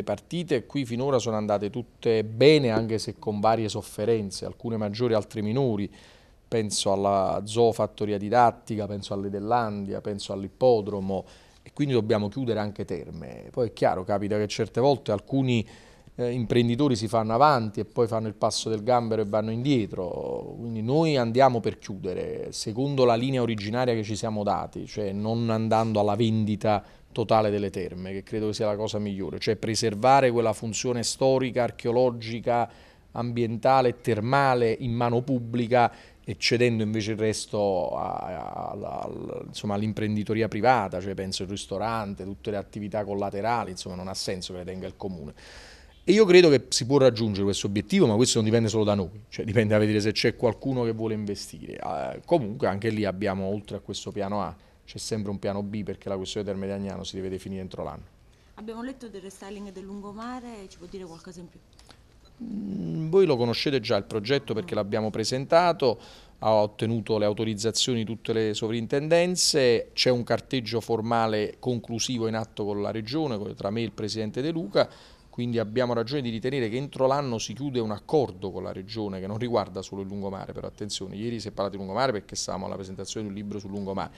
le partite qui finora sono andate tutte bene anche se con varie sofferenze, alcune maggiori, altre minori. Penso alla zoofattoria didattica, penso all'Edellandia, penso all'ippodromo e quindi dobbiamo chiudere anche terme. Poi è chiaro, capita che certe volte alcuni eh, imprenditori si fanno avanti e poi fanno il passo del gambero e vanno indietro, quindi noi andiamo per chiudere secondo la linea originaria che ci siamo dati, cioè non andando alla vendita totale delle terme, che credo sia la cosa migliore, cioè preservare quella funzione storica, archeologica, ambientale, termale in mano pubblica e cedendo invece il resto all'imprenditoria privata, cioè penso il ristorante, tutte le attività collaterali, insomma non ha senso che le tenga il comune. E io credo che si può raggiungere questo obiettivo, ma questo non dipende solo da noi, cioè dipende da vedere se c'è qualcuno che vuole investire. Eh, comunque anche lì abbiamo, oltre a questo piano A, c'è sempre un piano B perché la questione del Mediagnano si deve definire entro l'anno. Abbiamo letto del restyling del lungomare, ci può dire qualcosa in più? Mm, voi lo conoscete già il progetto perché mm. l'abbiamo presentato, ha ottenuto le autorizzazioni di tutte le sovrintendenze, c'è un carteggio formale conclusivo in atto con la Regione, tra me e il Presidente De Luca, quindi abbiamo ragione di ritenere che entro l'anno si chiude un accordo con la Regione che non riguarda solo il lungomare, però attenzione, ieri si è parlato di lungomare perché stavamo alla presentazione di un libro sul lungomare,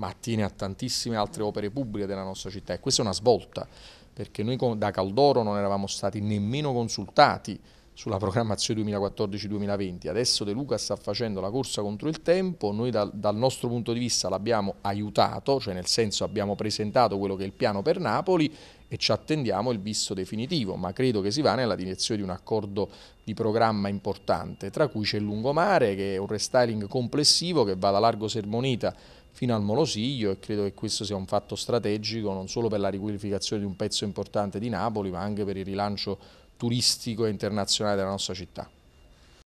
ma attiene a tantissime altre opere pubbliche della nostra città e questa è una svolta perché noi da Caldoro non eravamo stati nemmeno consultati sulla programmazione 2014-2020, adesso De Luca sta facendo la corsa contro il tempo, noi dal, dal nostro punto di vista l'abbiamo aiutato, cioè nel senso abbiamo presentato quello che è il piano per Napoli e ci attendiamo il visto definitivo, ma credo che si va nella direzione di un accordo di programma importante, tra cui c'è il lungomare che è un restyling complessivo che va da Largo Sermonita fino al Molosiglio e credo che questo sia un fatto strategico non solo per la riqualificazione di un pezzo importante di Napoli ma anche per il rilancio turistico e internazionale della nostra città.